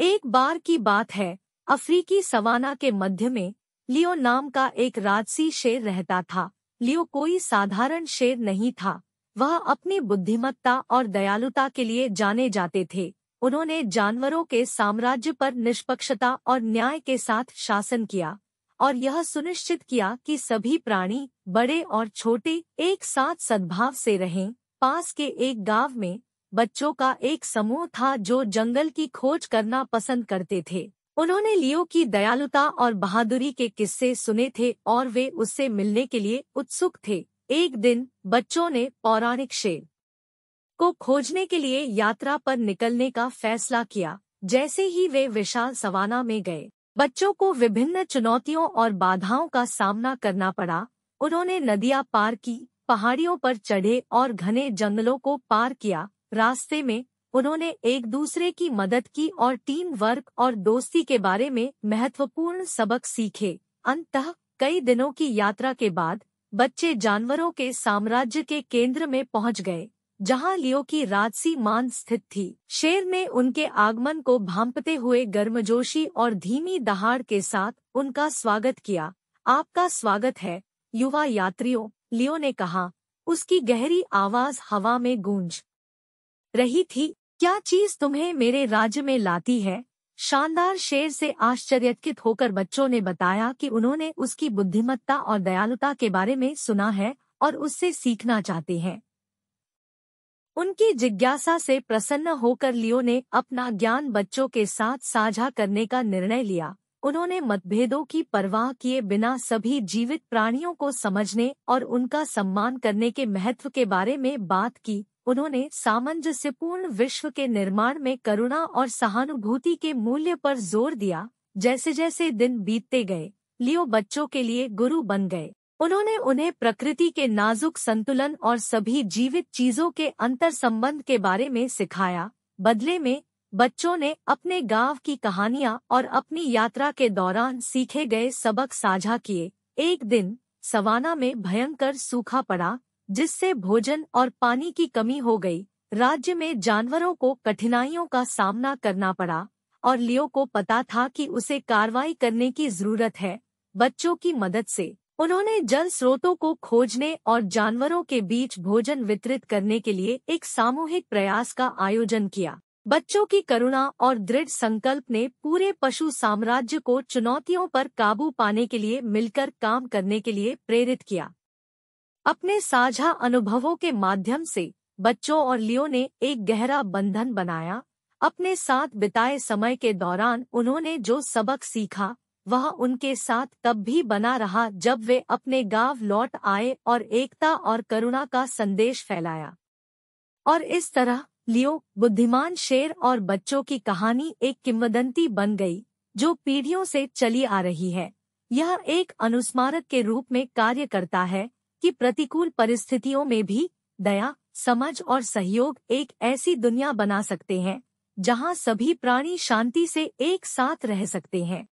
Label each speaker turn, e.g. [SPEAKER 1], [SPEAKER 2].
[SPEAKER 1] एक बार की बात है अफ्रीकी सवाना के मध्य में लियो नाम का एक राजसी शेर रहता था लियो कोई साधारण शेर नहीं था वह अपनी बुद्धिमत्ता और दयालुता के लिए जाने जाते थे उन्होंने जानवरों के साम्राज्य पर निष्पक्षता और न्याय के साथ शासन किया और यह सुनिश्चित किया कि सभी प्राणी बड़े और छोटे एक साथ सद्भाव से रहें पास के एक गांव में बच्चों का एक समूह था जो जंगल की खोज करना पसंद करते थे उन्होंने लियो की दयालुता और बहादुरी के किस्से सुने थे और वे उससे मिलने के लिए उत्सुक थे एक दिन बच्चों ने पौराणिक शेर को खोजने के लिए यात्रा पर निकलने का फैसला किया जैसे ही वे विशाल सवाना में गए बच्चों को विभिन्न चुनौतियों और बाधाओं का सामना करना पड़ा उन्होंने नदियां पार की पहाड़ियों पर चढ़े और घने जंगलों को पार किया रास्ते में उन्होंने एक दूसरे की मदद की और टीम वर्क और दोस्ती के बारे में महत्वपूर्ण सबक सीखे अंततः कई दिनों की यात्रा के बाद बच्चे जानवरों के साम्राज्य के केंद्र में पहुंच गए जहां लियो की राजसी मान स्थित थी शेर ने उनके आगमन को भांपते हुए गर्मजोशी और धीमी दहाड़ के साथ उनका स्वागत किया आपका स्वागत है युवा यात्रियों लियो ने कहा उसकी गहरी आवाज हवा में गूंज रही थी क्या चीज तुम्हें मेरे राज्य में लाती है शानदार शेर से आश्चर्यकित होकर बच्चों ने बताया कि उन्होंने उसकी बुद्धिमत्ता और दयालुता के बारे में सुना है और उससे सीखना चाहते हैं उनकी जिज्ञासा से प्रसन्न होकर लियो ने अपना ज्ञान बच्चों के साथ साझा करने का निर्णय लिया उन्होंने मतभेदों की परवाह किए बिना सभी जीवित प्राणियों को समझने और उनका सम्मान करने के महत्व के बारे में बात की उन्होंने सामंजस्यपूर्ण विश्व के निर्माण में करुणा और सहानुभूति के मूल्य पर जोर दिया जैसे जैसे दिन बीतते गए लियो बच्चों के लिए गुरु बन गए उन्होंने उन्हें प्रकृति के नाजुक संतुलन और सभी जीवित चीजों के अंतर संबंध के बारे में सिखाया बदले में बच्चों ने अपने गांव की कहानियां और अपनी यात्रा के दौरान सीखे गए सबक साझा किए एक दिन सवाना में भयंकर सूखा पड़ा जिससे भोजन और पानी की कमी हो गई राज्य में जानवरों को कठिनाइयों का सामना करना पड़ा और लियो को पता था कि उसे कार्रवाई करने की जरूरत है बच्चों की मदद से उन्होंने जल स्रोतों को खोजने और जानवरों के बीच भोजन वितरित करने के लिए एक सामूहिक प्रयास का आयोजन किया बच्चों की करुणा और दृढ़ संकल्प ने पूरे पशु साम्राज्य को चुनौतियों पर काबू पाने के लिए मिलकर काम करने के लिए प्रेरित किया अपने साझा अनुभवों के माध्यम से बच्चों और लियो ने एक गहरा बंधन बनाया अपने साथ बिताए समय के दौरान उन्होंने जो सबक सीखा वह उनके साथ तब भी बना रहा जब वे अपने गांव लौट आए और एकता और करुणा का संदेश फैलाया और इस तरह लियो बुद्धिमान शेर और बच्चों की कहानी एक किंवदंती बन गई जो पीढ़ियों से चली आ रही है यह एक अनुस्मारक के रूप में कार्य करता है कि प्रतिकूल परिस्थितियों में भी दया समझ और सहयोग एक ऐसी दुनिया बना सकते हैं जहां सभी प्राणी शांति से एक साथ रह सकते हैं